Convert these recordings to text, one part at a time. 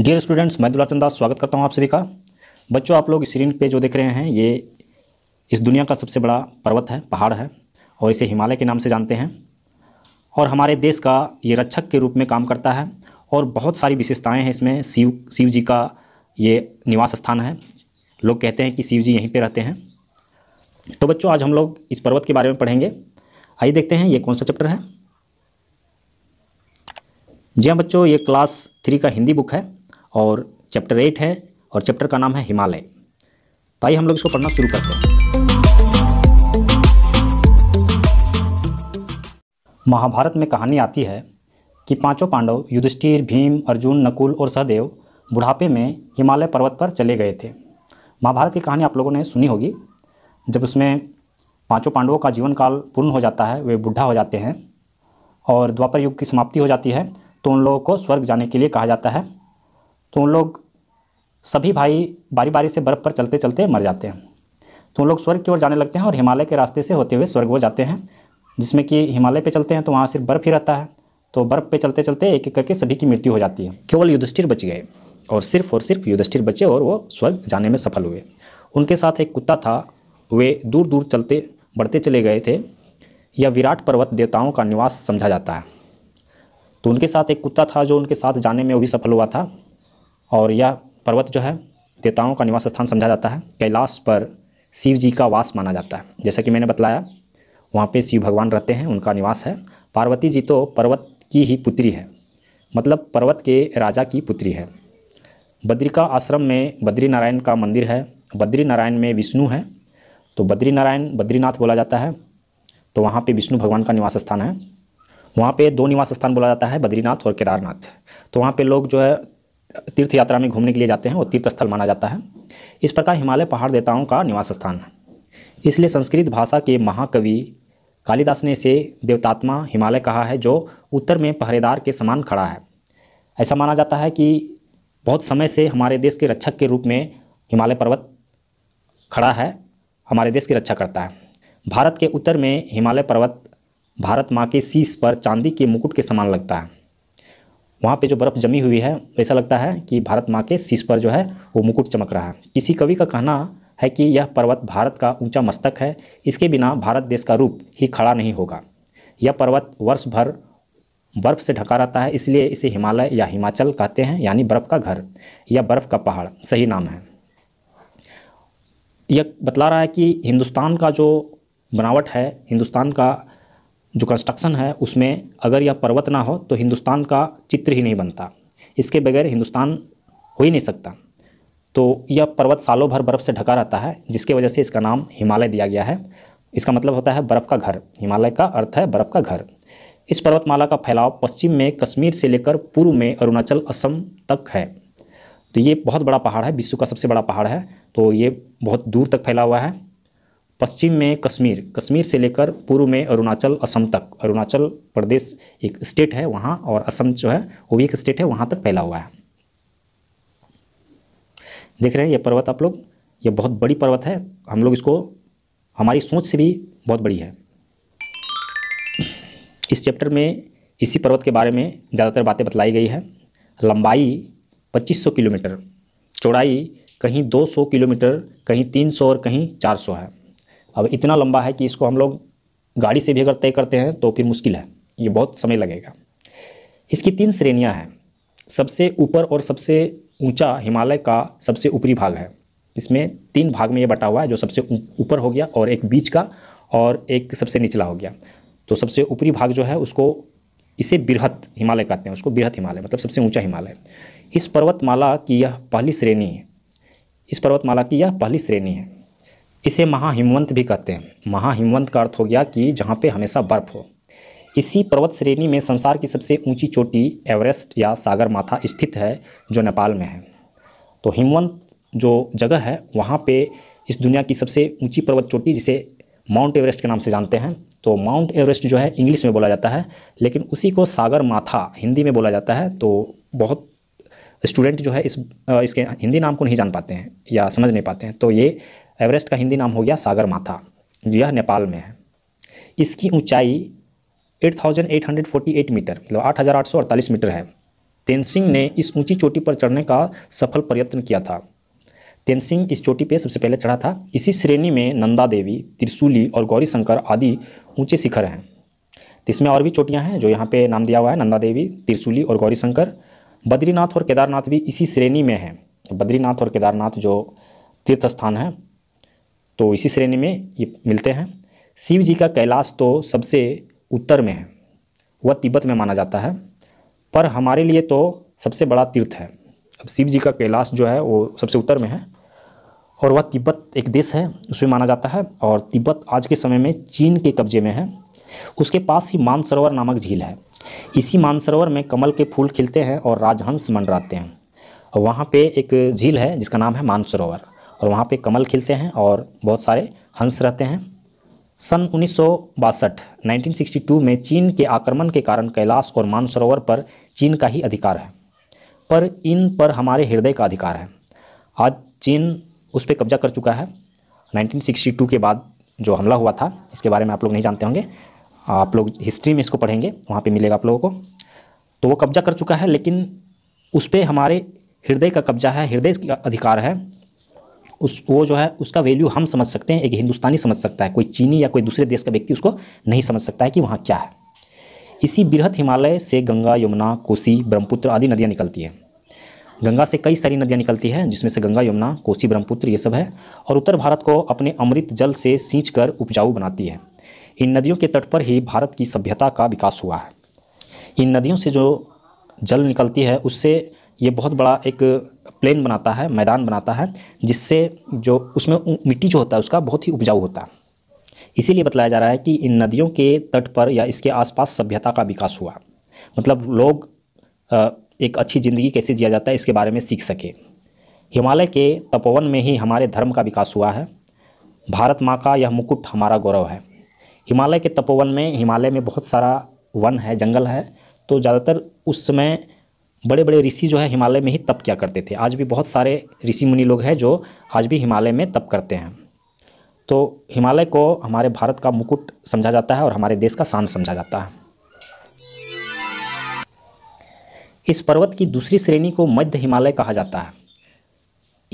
dear students मैं दुलाचंद दास स्वागत करता हूं आप सभी का बच्चों आप लोग स्क्रीन पे जो देख रहे हैं ये इस दुनिया का सबसे बड़ा पर्वत है पहाड़ है और इसे हिमालय के नाम से जानते हैं और हमारे देश का ये रक्षक के रूप में काम करता है और बहुत सारी विशेषताएँ हैं इसमें शिव शिव जी का ये निवास स्थान है लोग कहते हैं कि शिव जी यहीं पर रहते हैं तो बच्चों आज हम लोग इस पर्वत के बारे में पढ़ेंगे आइए देखते हैं ये कौन सा चैप्टर है जी हाँ बच्चों ये क्लास थ्री का हिंदी बुक है और चैप्टर एट है और चैप्टर का नाम है हिमालय तो आइए हम लोग इसको पढ़ना शुरू करते हैं महाभारत में कहानी आती है कि पांचों पांडव युधिष्ठिर भीम अर्जुन नकुल और सहदेव बुढ़ापे में हिमालय पर्वत पर चले गए थे महाभारत की कहानी आप लोगों ने सुनी होगी जब उसमें पांचों पांडवों का जीवन काल पूर्ण हो जाता है वे बुढ़ा हो जाते हैं और द्वापर युग की समाप्ति हो जाती है तो उन लोगों को स्वर्ग जाने के लिए कहा जाता है तो उन लोग सभी भाई बारी बारी से बर्फ़ पर चलते चलते मर जाते हैं तो उन लोग स्वर्ग की ओर जाने लगते हैं और हिमालय के रास्ते से होते हुए स्वर्ग वो जाते हैं जिसमें कि हिमालय पे चलते हैं तो वहाँ सिर्फ बर्फ़ ही रहता है तो बर्फ़ पे चलते चलते एक एक करके सभी की मृत्यु हो जाती है केवल युधिष्ठिर बच गए और सिर्फ और सिर्फ युधिष्ठिर बचे और वो स्वर्ग जाने में सफल हुए उनके साथ एक कुत्ता था वे दूर दूर चलते बढ़ते चले गए थे यह विराट पर्वत देवताओं का निवास समझा जाता है तो उनके साथ एक कुत्ता था जो उनके साथ जाने में वो भी सफल हुआ था और यह पर्वत जो है देवताओं का निवास स्थान समझा जाता है कैलाश पर शिव जी का वास माना जाता है जैसा कि मैंने बताया वहाँ पे शिव भगवान रहते हैं उनका निवास है पार्वती जी तो पर्वत की ही पुत्री है मतलब पर्वत के राजा की पुत्री है बद्रिका आश्रम में बद्री नारायण का मंदिर है बद्री नारायण में विष्णु है तो बद्री नारायण बद्रीनाथ बोला जाता है तो वहाँ पे विष्णु भगवान का निवास स्थान है वहाँ पे दो निवास स्थान बोला जाता है बद्रीनाथ और केदारनाथ तो वहाँ पे लोग जो है तीर्थ यात्रा में घूमने के लिए जाते हैं वो तीर्थ स्थल माना जाता है इस प्रकार हिमालय पहाड़ देवताओं का निवास स्थान है इसलिए संस्कृत भाषा के महाकवि कालिदास ने इसे देवतात्मा हिमालय कहा है जो उत्तर में पहरेदार के समान खड़ा है ऐसा माना जाता है कि बहुत समय से हमारे देश के रक्षक के रूप में हिमालय पर्वत खड़ा है हमारे देश की रक्षा करता है भारत के उत्तर में हिमालय पर्वत भारत माँ के शीश पर चांदी के मुकुट के समान लगता है वहाँ पे जो बर्फ़ जमी हुई है ऐसा लगता है कि भारत माँ के शीश पर जो है वो मुकुट चमक रहा है किसी कवि का कहना है कि यह पर्वत भारत का ऊंचा मस्तक है इसके बिना भारत देश का रूप ही खड़ा नहीं होगा यह पर्वत वर्ष भर बर्फ़ से ढका रहता है इसलिए इसे हिमालय या हिमाचल कहते हैं यानी बर्फ़ का घर या बर्फ़ का पहाड़ सही नाम है यह बतला रहा है कि हिंदुस्तान का जो बनावट है हिंदुस्तान का जो कंस्ट्रक्शन है उसमें अगर यह पर्वत ना हो तो हिंदुस्तान का चित्र ही नहीं बनता इसके बगैर हिंदुस्तान हो ही नहीं सकता तो यह पर्वत सालों भर बर्फ़ से ढका रहता है जिसके वजह से इसका नाम हिमालय दिया गया है इसका मतलब होता है बर्फ़ का घर हिमालय का अर्थ है बर्फ़ का घर इस पर्वतमाला का फैलाव पश्चिम में कश्मीर से लेकर पूर्व में अरुणाचल असम तक है तो ये बहुत बड़ा पहाड़ है विश्व का सबसे बड़ा पहाड़ है तो ये बहुत दूर तक फैला हुआ है पश्चिम में कश्मीर कश्मीर से लेकर पूर्व में अरुणाचल असम तक अरुणाचल प्रदेश एक स्टेट है वहाँ और असम जो है वो भी एक स्टेट है वहाँ तक फैला हुआ है देख रहे हैं ये पर्वत आप लोग ये बहुत बड़ी पर्वत है हम लोग इसको हमारी सोच से भी बहुत बड़ी है इस चैप्टर में इसी पर्वत के बारे में ज़्यादातर बातें बतलाई गई है लंबाई 2500 किलोमीटर चौड़ाई कहीं 200 किलोमीटर कहीं 300 और कहीं 400 है अब इतना लंबा है कि इसको हम लोग गाड़ी से भी अगर तय करते हैं तो फिर मुश्किल है ये बहुत समय लगेगा इसकी तीन श्रेणियाँ हैं सबसे ऊपर और सबसे ऊंचा हिमालय का सबसे ऊपरी भाग है इसमें तीन भाग में ये बटा हुआ है जो सबसे ऊपर हो गया और एक बीच का और एक सबसे निचला हो गया तो सबसे ऊपरी भाग जो है उसको इसे बृहत हिमालय कहते हैं उसको बृहत हिमालय मतलब सबसे ऊंचा हिमालय इस पर्वतमाला की यह पहली श्रेणी है इस पर्वतमाला की यह पहली श्रेणी है इसे महाहिमवंत भी कहते हैं महाहिमवंत का अर्थ हो गया कि जहाँ पे हमेशा बर्फ़ हो इसी पर्वत श्रेणी में संसार की सबसे ऊंची चोटी एवरेस्ट या सागर माथा स्थित है जो नेपाल में है तो हिमवंत जो जगह है वहाँ पे इस दुनिया की सबसे ऊंची पर्वत चोटी जिसे माउंट एवरेस्ट के नाम से जानते हैं तो माउंट एवरेस्ट जो है इंग्लिश में बोला जाता है लेकिन उसी को सागर माथा हिंदी में बोला जाता है तो बहुत स्टूडेंट जो है इस इसके हिंदी नाम को नहीं जान पाते हैं या समझ नहीं पाते हैं तो ये एवरेस्ट का हिंदी नाम हो गया सागर माथा यह नेपाल में है इसकी ऊंचाई 8,848 मीटर मतलब आठ मीटर है तेनसिंह ने इस ऊंची चोटी पर चढ़ने का सफल प्रयत्न किया था तेनसिंह इस चोटी पर सबसे पहले चढ़ा था इसी श्रेणी में नंदा देवी त्रिशूली और गौरी शंकर आदि ऊंचे शिखर हैं तो इसमें और भी चोटियाँ हैं जो यहाँ पे नाम दिया हुआ है नंदा देवी त्रिशूली और गौरी शंकर बद्रीनाथ और केदारनाथ भी इसी श्रेणी में हैं बद्रीनाथ और केदारनाथ जो तीर्थ स्थान हैं तो इसी श्रेणी में ये मिलते हैं शिव जी का कैलाश तो सबसे उत्तर में है वह तिब्बत में माना जाता है पर हमारे लिए तो सबसे बड़ा तीर्थ है अब शिव जी का कैलाश जो है वो सबसे उत्तर में है और वह तिब्बत एक देश है उसमें माना जाता है और तिब्बत आज के समय में चीन के कब्जे में है उसके पास ही मानसरोवर नामक झील है इसी मानसरोवर में कमल के फूल खिलते हैं और राजहंस मंडराते हैं वहाँ पे एक झील है जिसका नाम है मानसरोवर और वहाँ पे कमल खिलते हैं और बहुत सारे हंस रहते हैं सन उन्नीस सौ में चीन के आक्रमण के कारण कैलाश और मानसरोवर पर चीन का ही अधिकार है पर इन पर हमारे हृदय का अधिकार है आज चीन उस पर कब्जा कर चुका है 1962 के बाद जो हमला हुआ था इसके बारे में आप लोग नहीं जानते होंगे आप लोग हिस्ट्री में इसको पढ़ेंगे वहाँ पे मिलेगा आप लोगों को तो वो कब्जा कर चुका है लेकिन उस पर हमारे हृदय का कब्जा है हृदय का अधिकार है उस वो जो है उसका वैल्यू हम समझ सकते हैं एक हिंदुस्तानी समझ सकता है कोई चीनी या कोई दूसरे देश का व्यक्ति उसको नहीं समझ सकता है कि वहाँ क्या है इसी बृहद हिमालय से गंगा यमुना कोसी ब्रह्मपुत्र आदि नदियाँ निकलती हैं गंगा से कई सारी नदियाँ निकलती हैं जिसमें से गंगा यमुना कोसी ब्रह्मपुत्र ये सब है और उत्तर भारत को अपने अमृत जल से सींच कर उपजाऊ बनाती है इन नदियों के तट पर ही भारत की सभ्यता का विकास हुआ है इन नदियों से जो जल निकलती है उससे ये बहुत बड़ा एक प्लेन बनाता है मैदान बनाता है जिससे जो उसमें मिट्टी जो होता है उसका बहुत ही उपजाऊ होता है इसीलिए बताया जा रहा है कि इन नदियों के तट पर या इसके आसपास सभ्यता का विकास हुआ मतलब लोग एक अच्छी ज़िंदगी कैसे जिया जाता है इसके बारे में सीख सके हिमालय के तपोवन में ही हमारे धर्म का विकास हुआ है भारत माँ का यह मुकुट हमारा गौरव है हिमालय के तपोवन में हिमालय में बहुत सारा वन है जंगल है तो ज़्यादातर उस समय बड़े बड़े ऋषि जो है हिमालय में ही तप किया करते थे आज भी बहुत सारे ऋषि मुनि लोग हैं जो आज भी हिमालय में तप करते हैं तो हिमालय को हमारे भारत का मुकुट समझा जाता है और हमारे देश का शान समझा जाता है इस पर्वत की दूसरी श्रेणी को मध्य हिमालय कहा जाता है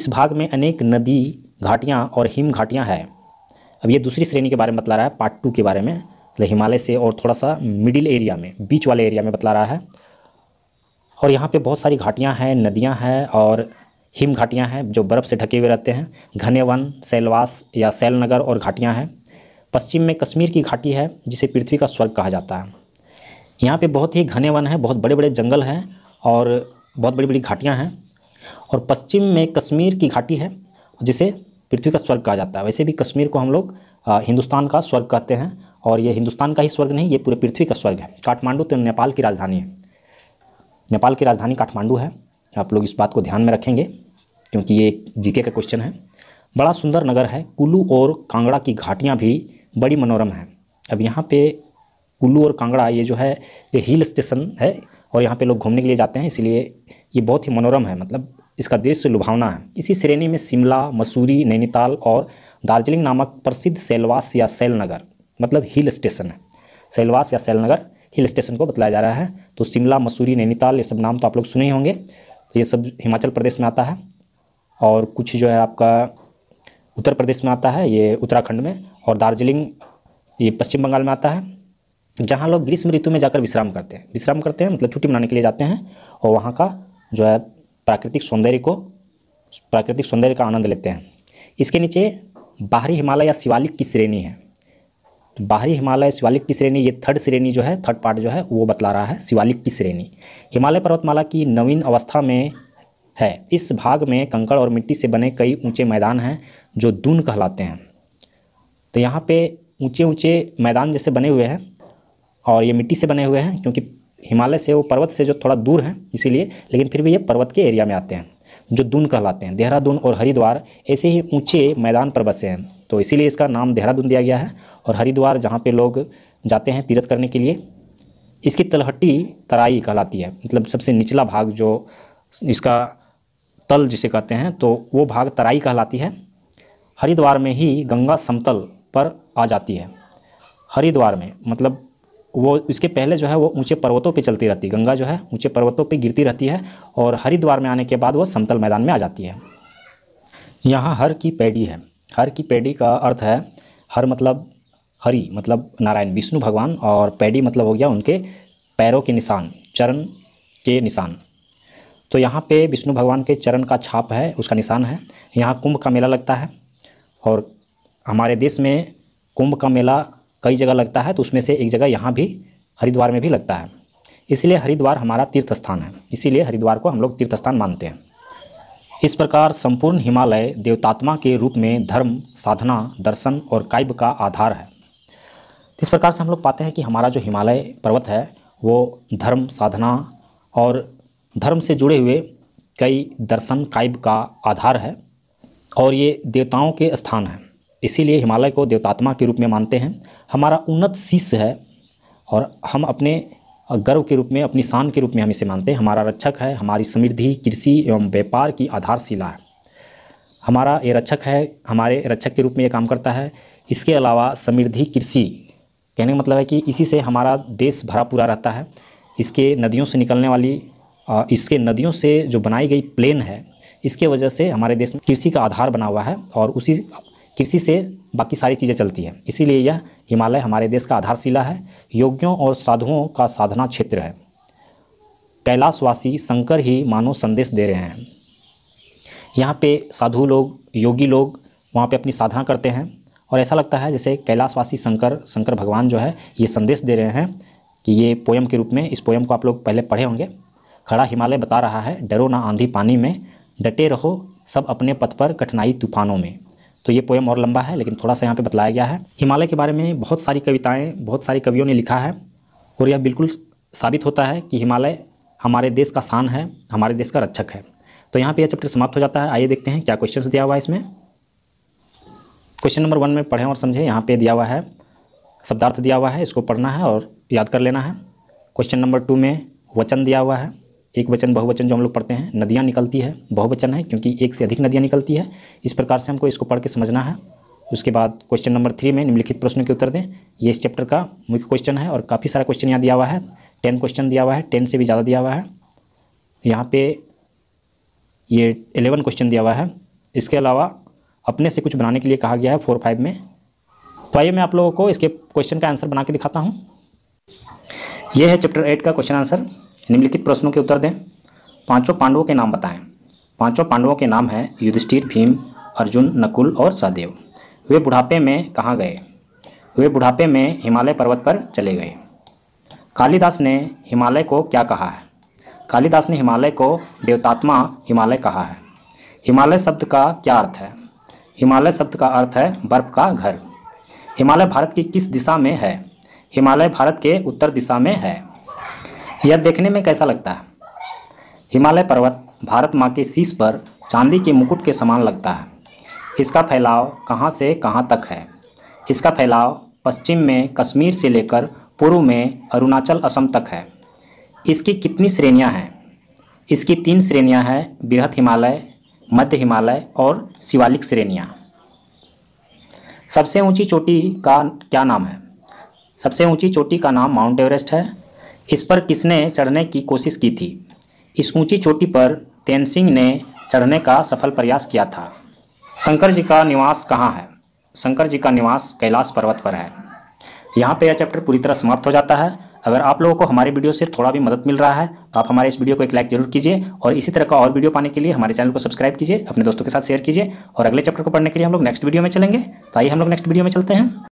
इस भाग में अनेक नदी घाटियाँ और हिम घाटियाँ हैं अब ये दूसरी श्रेणी के बारे में बतला रहा है पार्ट टू के बारे में मतलब हिमालय से और थोड़ा सा मिडिल एरिया में बीच वाले एरिया में बतला रहा है और यहाँ पे बहुत सारी घाटियाँ हैं नदियाँ हैं और हिम घाटियाँ हैं जो बर्फ़ से ढके हुए रहते हैं घने वन सैलवास या सैलनगर और घाटियाँ हैं पश्चिम में कश्मीर की घाटी है जिसे पृथ्वी का स्वर्ग कहा जाता है यहाँ पर बहुत ही घने वन हैं बहुत बड़े बड़े जंगल हैं और बहुत बड़ी बड़ी घाटियाँ हैं और पश्चिम में कश्मीर की घाटी है जिसे पृथ्वी का स्वर्ग कहा जाता है वैसे भी कश्मीर को हम लोग हिंदुस्तान का स्वर्ग कहते हैं और ये हिंदुस्तान का ही स्वर्ग नहीं ये पूरे पृथ्वी का स्वर्ग है काठमांडू तो नेपाल की राजधानी है नेपाल की राजधानी काठमांडू है आप लोग इस बात को ध्यान में रखेंगे क्योंकि ये जीके का क्वेश्चन है बड़ा सुंदर नगर है कुल्लू और कांगड़ा की घाटियाँ भी बड़ी मनोरम हैं अब यहाँ पे कुल्लू और कांगड़ा ये जो है ये हिल स्टेशन है और यहाँ पे लोग घूमने के लिए जाते हैं इसलिए ये बहुत ही मनोरम है मतलब इसका दृश्य लुभावना है इसी श्रेणी में शिमला मसूरी नैनीताल और दार्जिलिंग नामक प्रसिद्ध सेलवास या सैलनगर मतलब हिल स्टेशन है सेलवास या सैलनगर हिल स्टेशन को बतलाया जा रहा है तो शिमला मसूरी नैनीताल ये सब नाम तो आप लोग सुने ही होंगे तो ये सब हिमाचल प्रदेश में आता है और कुछ जो है आपका उत्तर प्रदेश में आता है ये उत्तराखंड में और दार्जिलिंग ये पश्चिम बंगाल में आता है जहाँ लोग ग्रीष्म ऋतु में जाकर विश्राम करते हैं विश्राम करते हैं मतलब छुट्टी मनाने के लिए जाते हैं और वहाँ का जो है प्राकृतिक सौंदर्य को प्राकृतिक सौंदर्य का आनंद लेते हैं इसके नीचे बाहरी हिमालय या शिवालिक की श्रेणी है बाहरी हिमालय शिवालिक की श्रेणी ये थर्ड श्रेणी जो है थर्ड पार्ट जो है वो बतला रहा है शिवालिक की श्रेणी हिमालय पर्वतमाला की नवीन अवस्था में है इस भाग में कंकड़ और मिट्टी से बने कई ऊंचे मैदान हैं जो दून कहलाते हैं तो यहाँ पे ऊंचे ऊंचे मैदान जैसे बने हुए हैं और ये मिट्टी से बने हुए हैं क्योंकि हिमालय से वो पर्वत से जो थोड़ा दूर हैं इसीलिए लेकिन फिर भी ये पर्वत के एरिया में आते हैं जो दून कहलाते हैं देहरादून और हरिद्वार ऐसे ही ऊंचे मैदान पर बसे हैं तो इसीलिए इसका नाम देहरादून दिया गया है और हरिद्वार जहाँ पे लोग जाते हैं तीर्थ करने के लिए इसकी तलहटी तराई कहलाती है मतलब सबसे निचला भाग जो इसका तल जिसे कहते हैं तो वो भाग तराई कहलाती है हरिद्वार में ही गंगा समतल पर आ जाती है हरिद्वार में मतलब वो इसके पहले जो है वो ऊंचे पर्वतों पे चलती रहती है गंगा जो है ऊंचे पर्वतों पे गिरती रहती है और हरिद्वार में आने के बाद वो समतल मैदान में आ जाती है यहाँ हर की पैड़ी है हर की पेडी का अर्थ है हर मतलब हरि मतलब नारायण विष्णु भगवान और पैडी मतलब हो गया उनके पैरों के निशान चरण के निशान तो यहाँ पे विष्णु भगवान के चरण का छाप है उसका निशान है यहाँ कुंभ का मेला लगता है और हमारे देश में कुंभ का मेला कई जगह लगता है तो उसमें से एक जगह यहाँ भी हरिद्वार में भी लगता है इसलिए हरिद्वार हमारा तीर्थ स्थान है इसीलिए हरिद्वार को हम लोग तीर्थ स्थान मानते हैं इस प्रकार संपूर्ण हिमालय देवतात्मा के रूप में धर्म साधना दर्शन और काव्य का आधार है इस प्रकार से हम लोग पाते हैं कि हमारा जो हिमालय पर्वत है वो धर्म साधना और धर्म से जुड़े हुए कई दर्शन काव्य का आधार है और ये देवताओं के स्थान है इसीलिए हिमालय को देवतात्मा के रूप में मानते हैं हमारा उन्नत शिष्य है और हम अपने गर्व के रूप में अपनी शान के रूप में हम इसे मानते हैं हमारा रक्षक है हमारी समृद्धि कृषि एवं व्यापार की आधारशिला है हमारा ये रक्षक है हमारे रक्षक के रूप में ये काम करता है इसके अलावा समृद्धि कृषि कहने का मतलब है कि इसी से हमारा देश भरा पूरा रहता है इसके नदियों से निकलने वाली इसके नदियों से जो बनाई गई प्लेन है इसके वजह से हमारे देश में कृषि का आधार बना हुआ है और उसी कृषि से बाकी सारी चीज़ें चलती हैं इसीलिए यह हिमालय हमारे देश का आधारशिला है योगियों और साधुओं का साधना क्षेत्र है कैलाशवासी शंकर ही मानव संदेश दे रहे हैं यहाँ पे साधु लोग योगी लोग वहाँ पे अपनी साधना करते हैं और ऐसा लगता है जैसे कैलाशवासी शंकर शंकर भगवान जो है ये संदेश दे रहे हैं कि ये पोयम के रूप में इस पोयम को आप लोग पहले पढ़े होंगे खड़ा हिमालय बता रहा है डरो ना आंधी पानी में डटे रहो सब अपने पथ पर कठिनाई तूफानों में तो ये पोएम और लंबा है लेकिन थोड़ा सा यहाँ पे बताया गया है हिमालय के बारे में बहुत सारी कविताएं बहुत सारी कवियों ने लिखा है और यह बिल्कुल साबित होता है कि हिमालय हमारे देश का शान है हमारे देश का रक्षक है तो यहाँ पे यह चैप्टर समाप्त हो जाता है आइए देखते हैं क्या क्वेश्चन दिया हुआ है इसमें क्वेश्चन नंबर वन में पढ़ें और समझें यहाँ पर दिया हुआ है शब्दार्थ दिया हुआ है इसको पढ़ना है और याद कर लेना है क्वेश्चन नंबर टू में वचन दिया हुआ है एक वचन बहुवचन जो हम लोग पढ़ते हैं नदियाँ निकलती है बहुवचन है क्योंकि एक से अधिक नदियाँ निकलती है इस प्रकार से हमको इसको पढ़ के समझना है उसके बाद क्वेश्चन नंबर थ्री में निम्नलिखित प्रश्नों के उत्तर दें ये इस चैप्टर का मुख्य क्वेश्चन है और काफ़ी सारा क्वेश्चन यहाँ दिया हुआ है टेन क्वेश्चन दिया हुआ है टेन से भी ज़्यादा दिया हुआ है यहाँ पे ये एलेवन क्वेश्चन दिया हुआ है इसके अलावा अपने से कुछ बनाने के लिए कहा गया है फोर फाइव में तो आइए मैं आप लोगों को इसके क्वेश्चन का आंसर बना के दिखाता हूँ यह है चैप्टर एट का क्वेश्चन आंसर निम्नलिखित प्रश्नों के उत्तर दें पांचों पांडवों के नाम बताएं पांचों पांडवों के नाम हैं युधिष्ठिर भीम अर्जुन नकुल और सहदेव वे बुढ़ापे में कहाँ गए वे बुढ़ापे में हिमालय पर्वत पर चले गए कालिदास ने हिमालय को क्या कहा है कालिदास ने हिमालय को देवतात्मा हिमालय कहा है हिमालय शब्द का क्या अर्थ है हिमालय शब्द का अर्थ है बर्फ का घर हिमालय भारत की किस दिशा में है हिमालय भारत के उत्तर दिशा में है यह देखने में कैसा लगता है हिमालय पर्वत भारत माँ के शीश पर चांदी के मुकुट के समान लगता है इसका फैलाव कहाँ से कहाँ तक है इसका फैलाव पश्चिम में कश्मीर से लेकर पूर्व में अरुणाचल असम तक है इसकी कितनी श्रेणियाँ हैं इसकी तीन श्रेणियाँ हैं बृहत हिमालय मध्य हिमालय और शिवालिक श्रेणियाँ सबसे ऊंची चोटी का क्या नाम है सबसे ऊंची चोटी का नाम माउंट एवरेस्ट है इस पर किसने चढ़ने की कोशिश की थी इस ऊंची चोटी पर तेनसिंह ने चढ़ने का सफल प्रयास किया था शंकर जी का निवास कहाँ है शंकर जी का निवास कैलाश पर्वत पर है यहाँ पे यह चैप्टर पूरी तरह समाप्त हो जाता है अगर आप लोगों को हमारे वीडियो से थोड़ा भी मदद मिल रहा है तो आप हमारे इस वीडियो को एक लाइक जरूर कीजिए और इसी तरह का और वीडियो पाने के लिए हमारे चैनल को सब्सक्राइब कीजिए अपने दोस्तों के साथ शेयर कीजिए और अगले चैप्टर को पढ़ने के लिए हम लोग नेक्स्ट वीडियो में चलेंगे तो आइए हम लोग नेक्स्ट वीडियो में चलते हैं